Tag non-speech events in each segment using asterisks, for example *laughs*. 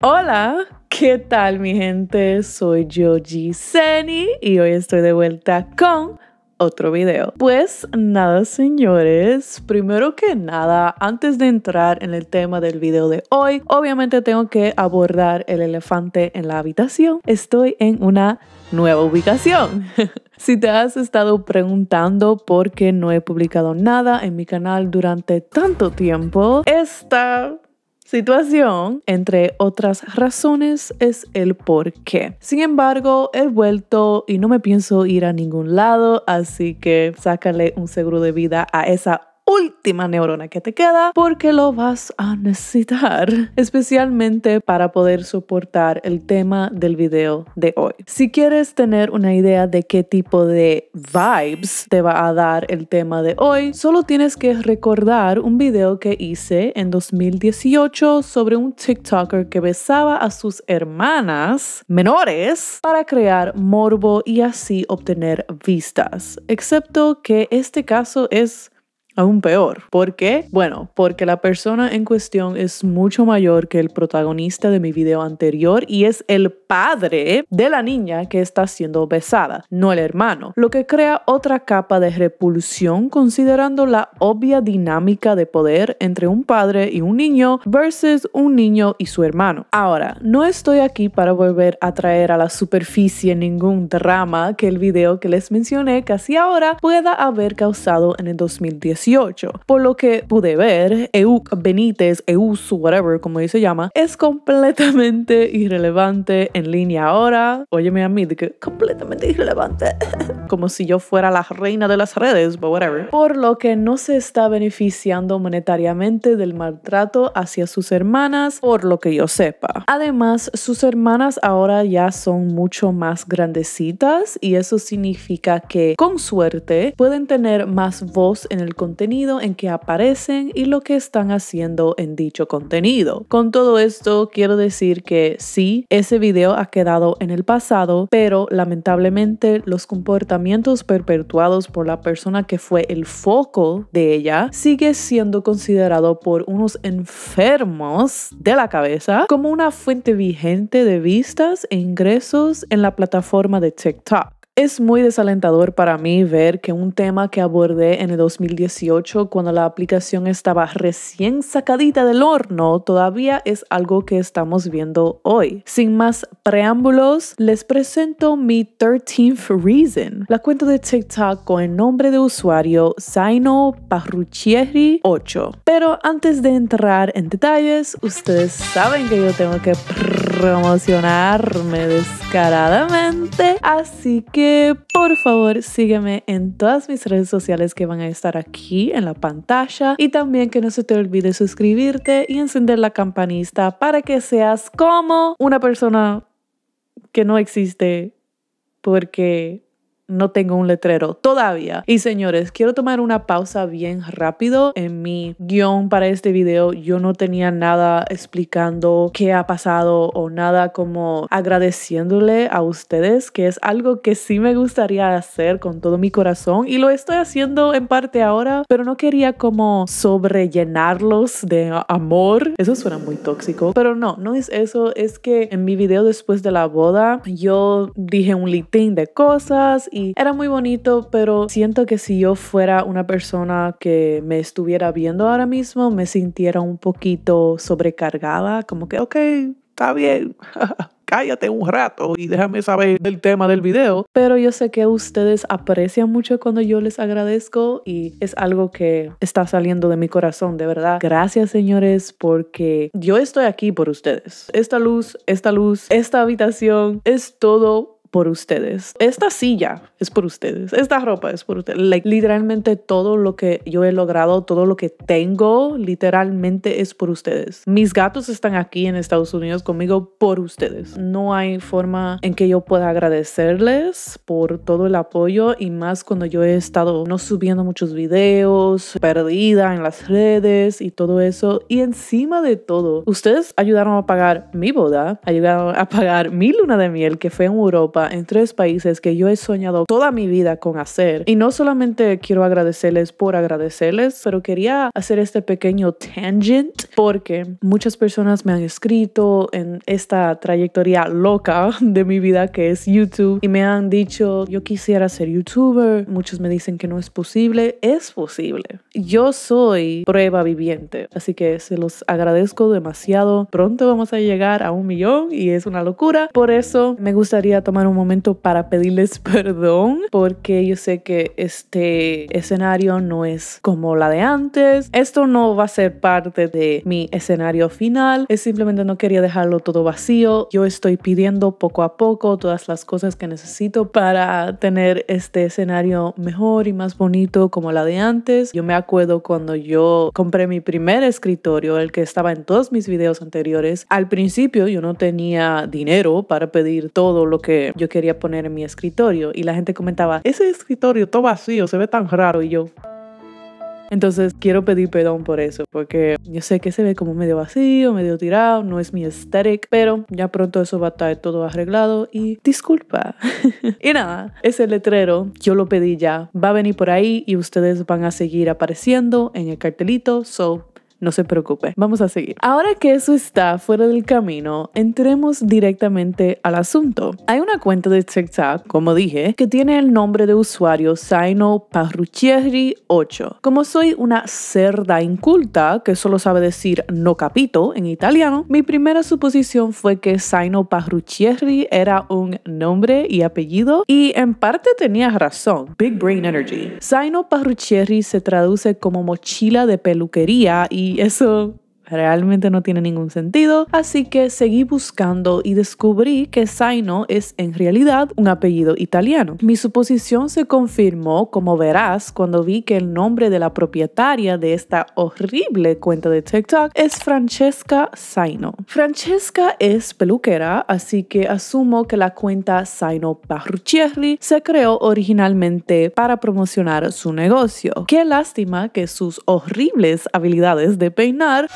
Hola, ¿qué tal mi gente? Soy yo, Seni y hoy estoy de vuelta con otro video. Pues nada señores, primero que nada, antes de entrar en el tema del video de hoy, obviamente tengo que abordar el elefante en la habitación. Estoy en una nueva ubicación. *laughs* si te has estado preguntando por qué no he publicado nada en mi canal durante tanto tiempo, esta situación, entre otras razones, es el por qué. Sin embargo, he vuelto y no me pienso ir a ningún lado, así que sácale un seguro de vida a esa última neurona que te queda porque lo vas a necesitar, *laughs* especialmente para poder soportar el tema del video de hoy. Si quieres tener una idea de qué tipo de vibes te va a dar el tema de hoy, solo tienes que recordar un video que hice en 2018 sobre un TikToker que besaba a sus hermanas menores para crear morbo y así obtener vistas, excepto que este caso es aún peor. ¿Por qué? Bueno, porque la persona en cuestión es mucho mayor que el protagonista de mi video anterior y es el padre de la niña que está siendo besada, no el hermano, lo que crea otra capa de repulsión considerando la obvia dinámica de poder entre un padre y un niño versus un niño y su hermano. Ahora, no estoy aquí para volver a traer a la superficie ningún drama que el video que les mencioné casi ahora pueda haber causado en el 2018 por lo que pude ver, Euk Benítez, Su whatever, como dice se llama, es completamente irrelevante en línea ahora. Óyeme a mí, que completamente irrelevante. *laughs* como si yo fuera la reina de las redes, whatever. Por lo que no se está beneficiando monetariamente del maltrato hacia sus hermanas, por lo que yo sepa. Además, sus hermanas ahora ya son mucho más grandecitas y eso significa que, con suerte, pueden tener más voz en el contexto en que aparecen y lo que están haciendo en dicho contenido. Con todo esto quiero decir que sí, ese video ha quedado en el pasado, pero lamentablemente los comportamientos perpetuados por la persona que fue el foco de ella sigue siendo considerado por unos enfermos de la cabeza como una fuente vigente de vistas e ingresos en la plataforma de TikTok. Es muy desalentador para mí ver que un tema que abordé en el 2018 cuando la aplicación estaba recién sacadita del horno todavía es algo que estamos viendo hoy. Sin más preámbulos, les presento mi 13th Reason, la cuenta de TikTok con el nombre de usuario Zaino Parruchieri 8. Pero antes de entrar en detalles, ustedes saben que yo tengo que promocionarme descaradamente, así que por favor sígueme en todas mis redes sociales que van a estar aquí en la pantalla y también que no se te olvide suscribirte y encender la campanita para que seas como una persona que no existe porque no tengo un letrero todavía. Y señores, quiero tomar una pausa bien rápido. En mi guión para este video yo no tenía nada explicando qué ha pasado o nada como agradeciéndole a ustedes, que es algo que sí me gustaría hacer con todo mi corazón y lo estoy haciendo en parte ahora, pero no quería como sobrellenarlos de amor. Eso suena muy tóxico, pero no, no es eso, es que en mi video después de la boda yo dije un litín de cosas era muy bonito, pero siento que si yo fuera una persona que me estuviera viendo ahora mismo, me sintiera un poquito sobrecargada, como que, ok, está bien. *laughs* cállate un rato y déjame saber el tema del video. Pero yo sé que ustedes aprecian mucho cuando yo les agradezco y es algo que está saliendo de mi corazón, de verdad. Gracias señores porque yo estoy aquí por ustedes. Esta luz, esta luz, esta habitación es todo por ustedes. Esta silla es por ustedes. Esta ropa es por ustedes. literalmente todo lo que yo he logrado, todo lo que tengo, literalmente es por ustedes. Mis gatos están aquí en Estados Unidos conmigo por ustedes. No hay forma en que yo pueda agradecerles por todo el apoyo y más cuando yo he estado no subiendo muchos videos, perdida en las redes y todo eso. Y encima de todo, ustedes ayudaron a pagar mi boda, ayudaron a pagar mi luna de miel que fue en Europa en tres países que yo he soñado toda mi vida con hacer. Y no solamente quiero agradecerles por agradecerles, pero quería hacer este pequeño tangent porque muchas personas me han escrito en esta trayectoria loca de mi vida que es YouTube y me han dicho, yo quisiera ser youtuber. Muchos me dicen que no es posible. Es posible. Yo soy prueba viviente, así que se los agradezco demasiado. Pronto vamos a llegar a un millón y es una locura. Por eso me gustaría tomar un momento para pedirles *laughs* perdón porque yo sé que este escenario no es como la de antes. Esto no va a ser parte de mi escenario final. Es simplemente no quería dejarlo todo vacío. Yo estoy pidiendo poco a poco todas las cosas que necesito para tener este escenario mejor y más bonito como la de antes. Yo me acuerdo cuando yo compré mi primer escritorio, el que estaba en todos mis videos anteriores. Al principio yo no tenía dinero para pedir todo lo que yo quería poner en mi escritorio y la gente comentaba, ese escritorio todo vacío, se ve tan raro y yo... Entonces quiero pedir perdón por eso, porque yo sé que se ve como medio vacío, medio tirado, no es mi aesthetic, pero ya pronto eso va a estar todo arreglado y disculpa. *laughs* y nada, ese letrero yo lo pedí ya, va a venir por ahí y ustedes van a seguir apareciendo en el cartelito, so no se preocupe, vamos a seguir. Ahora que eso está fuera del camino, entremos directamente al asunto. Hay una cuenta de TikTok, como dije, que tiene el nombre de usuario Saino Parruchieri 8. Como soy una cerda inculta que solo sabe decir no capito en italiano, mi primera suposición fue que Saino Parruchieri era un nombre y apellido y en parte tenía razón. Big brain energy. Saino Parruchieri se traduce como mochila de peluquería y So. Eso realmente no tiene ningún sentido, así que seguí buscando y descubrí que Saino es en realidad un apellido italiano. Mi suposición se confirmó, como verás, cuando vi que el nombre de la propietaria de esta horrible cuenta de TikTok es Francesca Saino. Francesca es peluquera, así que asumo que la cuenta Saino Parrucchieri se creó originalmente para promocionar su negocio. Qué lástima que sus horribles habilidades de peinar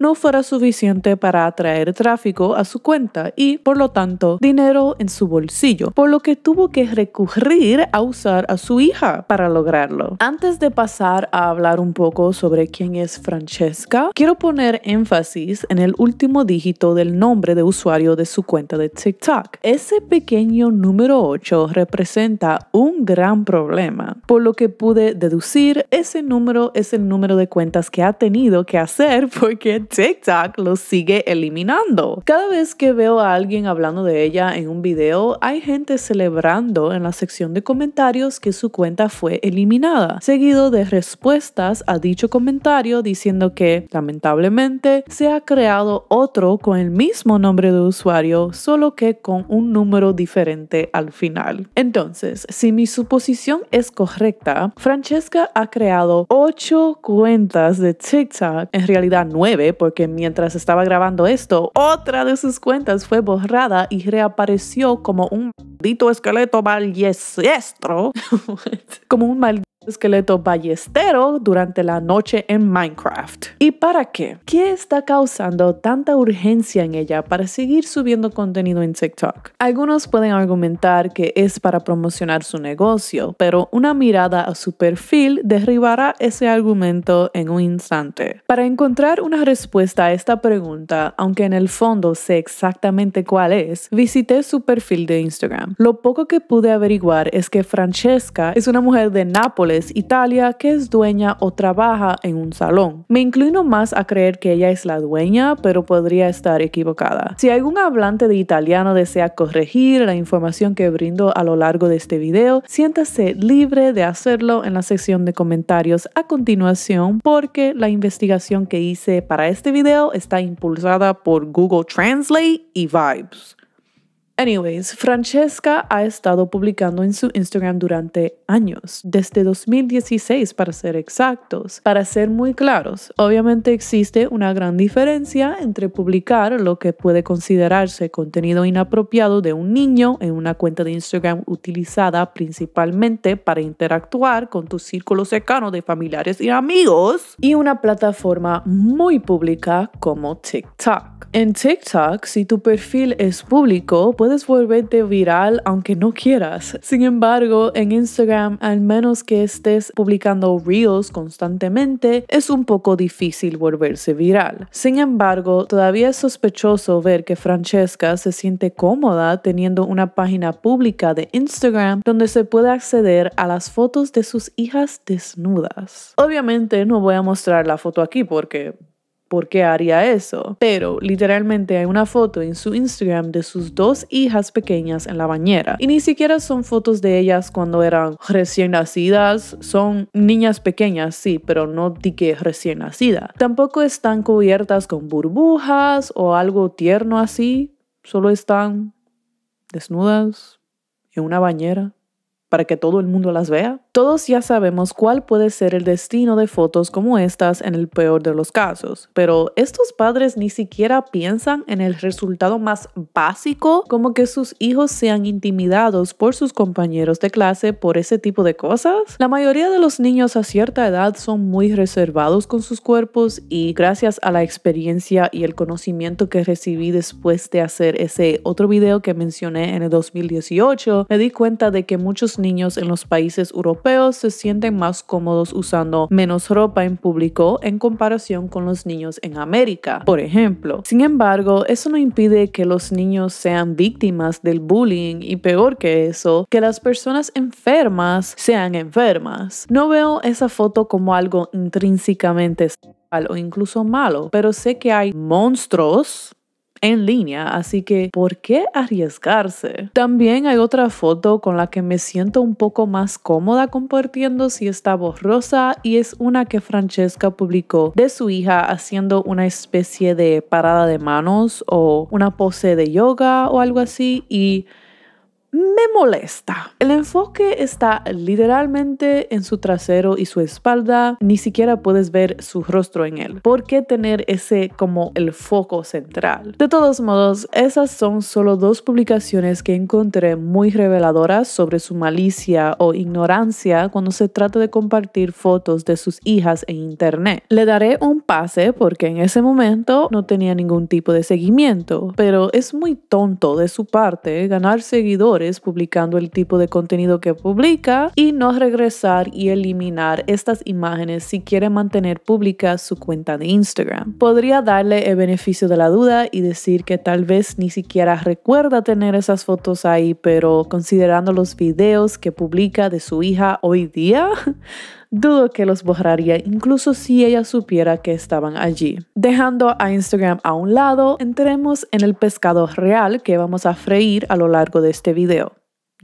no fuera suficiente para atraer tráfico a su cuenta y, por lo tanto, dinero en su bolsillo, por lo que tuvo que recurrir a usar a su hija para lograrlo. Antes de pasar a hablar un poco sobre quién es Francesca, quiero poner énfasis en el último dígito del nombre de usuario de su cuenta de TikTok. Ese pequeño número 8 representa un gran problema, por lo que pude deducir ese número es el número de cuentas que ha tenido que hacer *laughs* porque TikTok lo sigue eliminando. Cada vez que veo a alguien hablando de ella en un video, hay gente celebrando en la sección de comentarios que su cuenta fue eliminada, seguido de respuestas a dicho comentario diciendo que, lamentablemente, se ha creado otro con el mismo nombre de usuario, solo que con un número diferente al final. Entonces, si mi suposición es correcta, Francesca ha creado 8 cuentas de TikTok, en realidad 9 porque mientras estaba grabando esto, otra de sus cuentas fue borrada y reapareció como un maldito esqueleto maldiciestro, *laughs* como un maldito esqueleto ballestero durante la noche en Minecraft. ¿Y para qué? ¿Qué está causando tanta urgencia en ella para seguir subiendo contenido en TikTok? Algunos pueden argumentar que es para promocionar su negocio, pero una mirada a su perfil derribará ese argumento en un instante. Para encontrar una respuesta a esta pregunta, aunque en el fondo sé exactamente cuál es, visité su perfil de Instagram. Lo poco que pude averiguar es que Francesca es una mujer de Nápoles Italia, que es dueña o trabaja en un salón. Me inclino más a creer que ella es la dueña, pero podría estar equivocada. Si algún hablante de italiano desea corregir la información que brindo a lo largo de este video, siéntase libre de hacerlo en la sección de comentarios a continuación porque la investigación que hice para este video está impulsada por Google Translate y Vibes. Anyways, Francesca ha estado publicando en su Instagram durante años, desde 2016 para ser exactos. Para ser muy claros, obviamente existe una gran diferencia entre publicar lo que puede considerarse contenido inapropiado de un niño en una cuenta de Instagram utilizada principalmente para interactuar con tu círculo cercano de familiares y amigos y una plataforma muy pública como TikTok. En TikTok, si tu perfil es público, puedes volverte viral aunque no quieras. Sin embargo, en Instagram, al menos que estés publicando reels constantemente, es un poco difícil volverse viral. Sin embargo, todavía es sospechoso ver que Francesca se siente cómoda teniendo una página pública de Instagram donde se puede acceder a las fotos de sus hijas desnudas. Obviamente no voy a mostrar la foto aquí porque ¿Por qué haría eso? Pero literalmente hay una foto en su Instagram de sus dos hijas pequeñas en la bañera. Y ni siquiera son fotos de ellas cuando eran recién nacidas. Son niñas pequeñas, sí, pero no di que recién nacida. Tampoco están cubiertas con burbujas o algo tierno así. Solo están desnudas en una bañera para que todo el mundo las vea? Todos ya sabemos cuál puede ser el destino de fotos como estas en el peor de los casos, pero estos padres ni siquiera piensan en el resultado más básico, como que sus hijos sean intimidados por sus compañeros de clase por ese tipo de cosas. La mayoría de los niños a cierta edad son muy reservados con sus cuerpos y gracias a la experiencia y el conocimiento que recibí después de hacer ese otro video que mencioné en el 2018, me di cuenta de que muchos niños niños en los países europeos se sienten más cómodos usando menos ropa en público en comparación con los niños en América, por ejemplo. Sin embargo, eso no impide que los niños sean víctimas del bullying y peor que eso, que las personas enfermas sean enfermas. No veo esa foto como algo intrínsecamente o incluso malo, pero sé que hay monstruos en línea, así que ¿por qué arriesgarse? También hay otra foto con la que me siento un poco más cómoda compartiendo si está borrosa y es una que Francesca publicó de su hija haciendo una especie de parada de manos o una pose de yoga o algo así y me molesta. El enfoque está literalmente en su trasero y su espalda, ni siquiera puedes ver su rostro en él. ¿Por qué tener ese como el foco central? De todos modos, esas son solo dos publicaciones que encontré muy reveladoras sobre su malicia o ignorancia cuando se trata de compartir fotos de sus hijas en internet. Le daré un pase porque en ese momento no tenía ningún tipo de seguimiento, pero es muy tonto de su parte ganar seguidores publicando el tipo de contenido que publica y no regresar y eliminar estas imágenes si quiere mantener pública su cuenta de Instagram. Podría darle el beneficio de la duda y decir que tal vez ni siquiera recuerda tener esas fotos ahí, pero considerando los videos que publica de su hija hoy día, dudo que los borraría incluso si ella supiera que estaban allí. Dejando a Instagram a un lado, entremos en el pescado real que vamos a freír a lo largo de este video.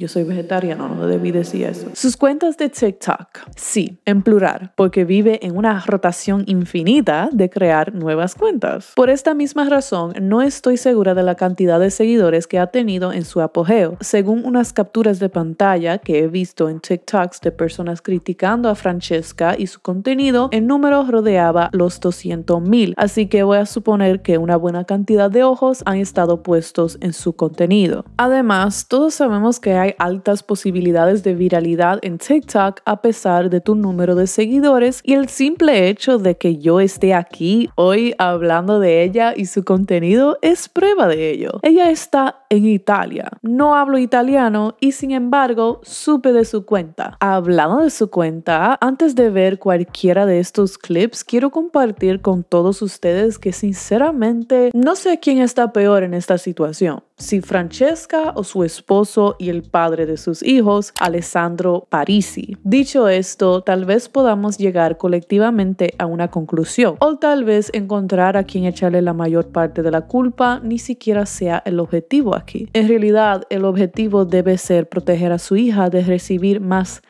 Yo soy vegetariano, no debí decir eso. Sus cuentas de TikTok, sí, en plural, porque vive en una rotación infinita de crear nuevas cuentas. Por esta misma razón, no estoy segura de la cantidad de seguidores que ha tenido en su apogeo. Según unas capturas de pantalla que he visto en TikToks de personas criticando a Francesca y su contenido, el número rodeaba los 200,000, así que voy a suponer que una buena cantidad de ojos han estado puestos en su contenido. Además, todos sabemos que hay altas posibilidades de viralidad en TikTok a pesar de tu número de seguidores y el simple hecho de que yo esté aquí hoy hablando de ella y su contenido es prueba de ello. Ella está en Italia. No hablo italiano y sin embargo supe de su cuenta. Hablando de su cuenta, antes de ver cualquiera de estos clips, quiero compartir con todos ustedes que sinceramente no sé quién está peor en esta situación. Si Francesca o su esposo y el padre de sus hijos, Alessandro Parisi. Dicho esto, tal vez podamos llegar colectivamente a una conclusión o tal vez encontrar a quien echarle la mayor parte de la culpa ni siquiera sea el objetivo en realidad, el objetivo debe ser proteger a su hija de recibir más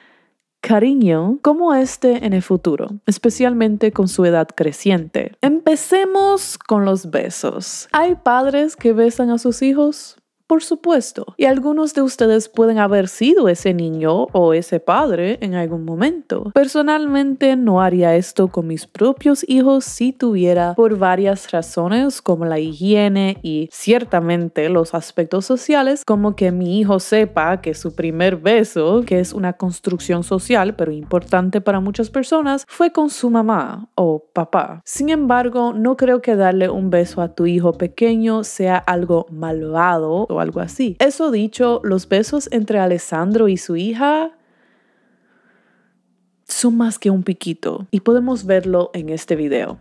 cariño como este en el futuro, especialmente con su edad creciente. Empecemos con los besos. ¿Hay padres que besan a sus hijos? Por supuesto, y algunos de ustedes pueden haber sido ese niño o ese padre en algún momento. Personalmente no haría esto con mis propios hijos si tuviera por varias razones como la higiene y ciertamente los aspectos sociales, como que mi hijo sepa que su primer beso, que es una construcción social pero importante para muchas personas, fue con su mamá o papá. Sin embargo, no creo que darle un beso a tu hijo pequeño sea algo malvado o algo así. Eso dicho, los besos entre Alessandro y su hija son más que un piquito y podemos verlo en este video.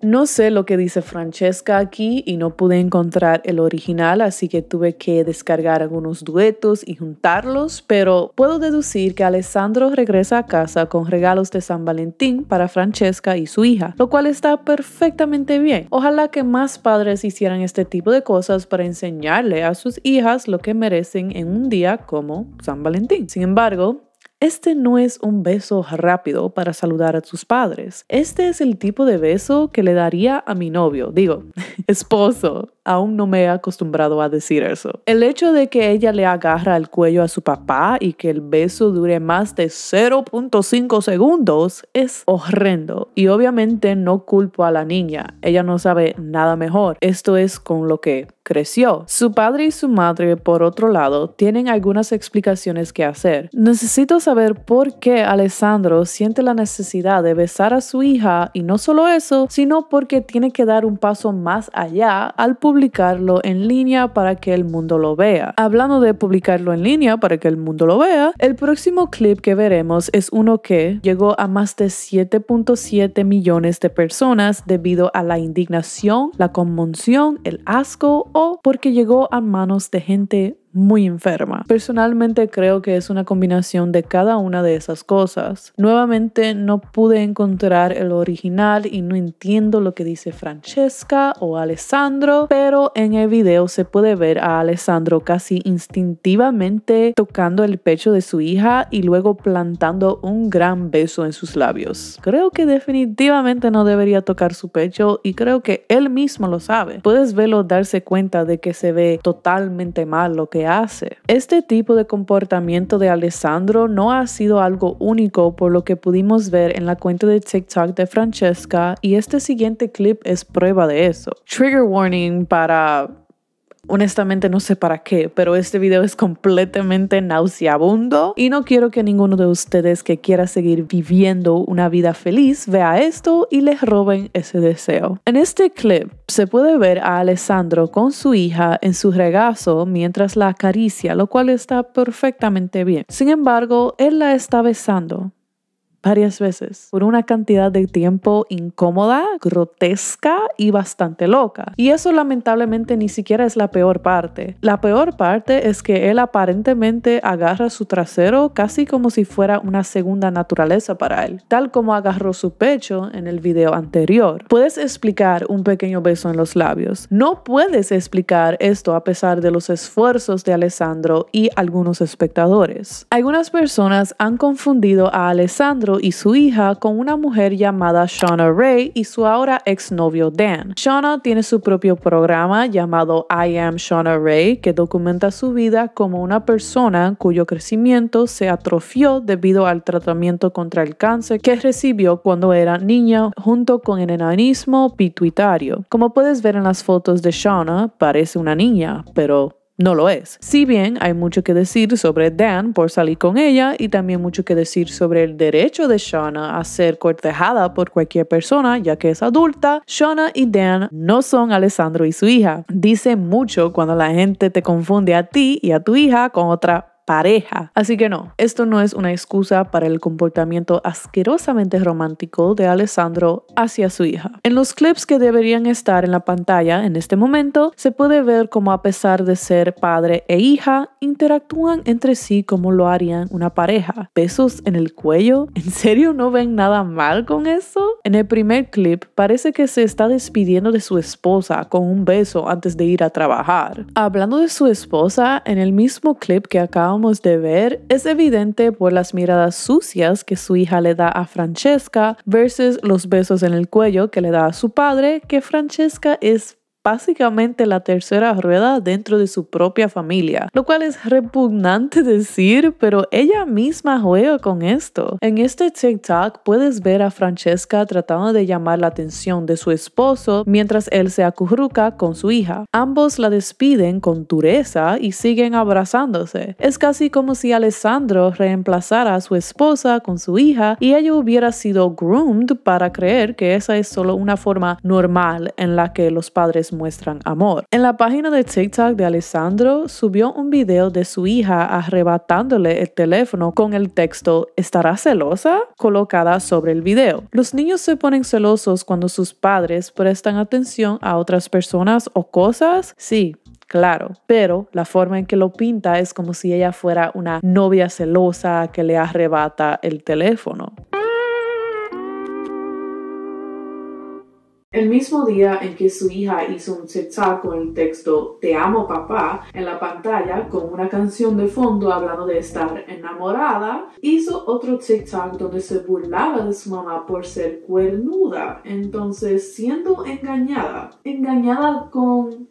No sé lo que dice Francesca aquí y no pude encontrar el original, así que tuve que descargar algunos duetos y juntarlos, pero puedo deducir que Alessandro regresa a casa con regalos de San Valentín para Francesca y su hija, lo cual está perfectamente bien. Ojalá que más padres hicieran este tipo de cosas para enseñarle a sus hijas lo que merecen en un día como San Valentín. Sin embargo, este no es un beso rápido para saludar a tus padres. Este es el tipo de beso que le daría a mi novio, digo, *laughs* esposo. Aún no me he acostumbrado a decir eso. El hecho de que ella le agarra el cuello a su papá y que el beso dure más de 0.5 segundos es horrendo. Y obviamente no culpo a la niña. Ella no sabe nada mejor. Esto es con lo que creció. Su padre y su madre, por otro lado, tienen algunas explicaciones que hacer. Necesito saber por qué Alessandro siente la necesidad de besar a su hija y no solo eso, sino porque tiene que dar un paso más allá al publicarlo en línea para que el mundo lo vea. Hablando de publicarlo en línea para que el mundo lo vea, el próximo clip que veremos es uno que llegó a más de 7.7 millones de personas debido a la indignación, la conmoción, el asco o porque llegó a manos de gente muy enferma. Personalmente creo que es una combinación de cada una de esas cosas. Nuevamente no pude encontrar el original y no entiendo lo que dice Francesca o Alessandro, pero en el video se puede ver a Alessandro casi instintivamente tocando el pecho de su hija y luego plantando un gran beso en sus labios. Creo que definitivamente no debería tocar su pecho y creo que él mismo lo sabe. Puedes verlo darse cuenta de que se ve totalmente mal lo que hace. Este tipo de comportamiento de Alessandro no ha sido algo único por lo que pudimos ver en la cuenta de TikTok de Francesca y este siguiente clip es prueba de eso. Trigger warning para honestamente no sé para qué, pero este video es completamente nauseabundo y no quiero que ninguno de ustedes que quiera seguir viviendo una vida feliz vea esto y les roben ese deseo. En este clip se puede ver a Alessandro con su hija en su regazo mientras la acaricia, lo cual está perfectamente bien. Sin embargo, él la está besando varias veces por una cantidad de tiempo incómoda, grotesca y bastante loca. Y eso lamentablemente ni siquiera es la peor parte. La peor parte es que él aparentemente agarra su trasero casi como si fuera una segunda naturaleza para él, tal como agarró su pecho en el video anterior. Puedes explicar un pequeño beso en los labios. No puedes explicar esto a pesar de los esfuerzos de Alessandro y algunos espectadores. Algunas personas han confundido a Alessandro y su hija con una mujer llamada Shauna Ray y su ahora exnovio Dan. Shauna tiene su propio programa llamado I Am Shauna Ray que documenta su vida como una persona cuyo crecimiento se atrofió debido al tratamiento contra el cáncer que recibió cuando era niña junto con el enanismo pituitario. Como puedes ver en las fotos de Shauna, parece una niña, pero no lo es. Si bien hay mucho que decir sobre Dan por salir con ella y también mucho que decir sobre el derecho de Shauna a ser cortejada por cualquier persona ya que es adulta, Shauna y Dan no son Alessandro y su hija. Dice mucho cuando la gente te confunde a ti y a tu hija con otra pareja. Así que no, esto no es una excusa para el comportamiento asquerosamente romántico de Alessandro hacia su hija. En los clips que deberían estar en la pantalla en este momento, se puede ver cómo a pesar de ser padre e hija, interactúan entre sí como lo harían una pareja. Besos en el cuello, ¿en serio no ven nada mal con eso? En el primer clip parece que se está despidiendo de su esposa con un beso antes de ir a trabajar. Hablando de su esposa, en el mismo clip que acá de ver es evidente por las miradas sucias que su hija le da a Francesca versus los besos en el cuello que le da a su padre, que Francesca es básicamente la tercera rueda dentro de su propia familia, lo cual es repugnante *laughs* decir, pero ella misma juega con esto. En este TikTok puedes ver a Francesca tratando de llamar la atención de su esposo mientras él se acurruca con su hija. Ambos la despiden con dureza y siguen abrazándose. Es casi como si Alessandro reemplazara a su esposa con su hija y ella hubiera sido groomed para creer que esa es solo una forma normal en la que los padres muestran amor. En la página de TikTok de Alessandro subió un video de su hija arrebatándole el teléfono con el texto ¿Estará celosa? colocada sobre el video. Los niños se ponen celosos cuando sus padres prestan atención a otras personas o cosas. Sí, claro, pero la forma en que lo pinta es como si ella fuera una novia celosa que le arrebata el teléfono. El mismo día en que su hija hizo un TikTok con el texto Te amo papá en la pantalla con una canción de fondo hablando de estar enamorada, hizo otro TikTok donde se burlaba de su mamá por ser cuernuda, entonces siendo engañada, engañada con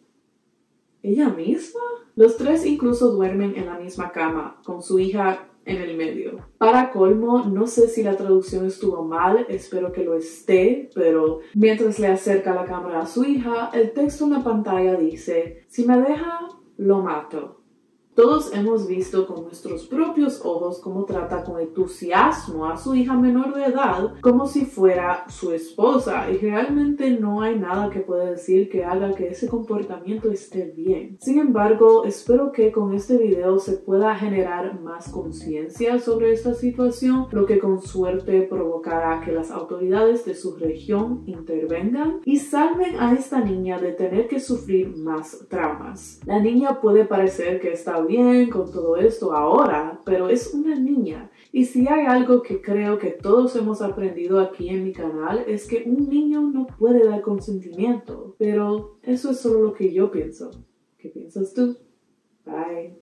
ella misma. Los tres incluso duermen en la misma cama, con su hija en el medio. Para colmo, no sé si la traducción estuvo mal, espero que lo esté, pero mientras le acerca la cámara a su hija, el texto en la pantalla dice, si me deja, lo mato. Todos hemos visto con nuestros propios ojos cómo trata con entusiasmo a su hija menor de edad como si fuera su esposa y realmente no hay nada que pueda decir que haga que ese comportamiento esté bien. Sin embargo, espero que con este video se pueda generar más conciencia sobre esta situación, lo que con suerte provocará que las autoridades de su región intervengan y salven a esta niña de tener que sufrir más traumas. La niña puede parecer que está con todo esto ahora, pero es una niña. Y si hay algo que creo que todos hemos aprendido aquí en mi canal es que un niño no puede dar consentimiento, pero eso es solo lo que yo pienso. ¿Qué piensas tú? Bye.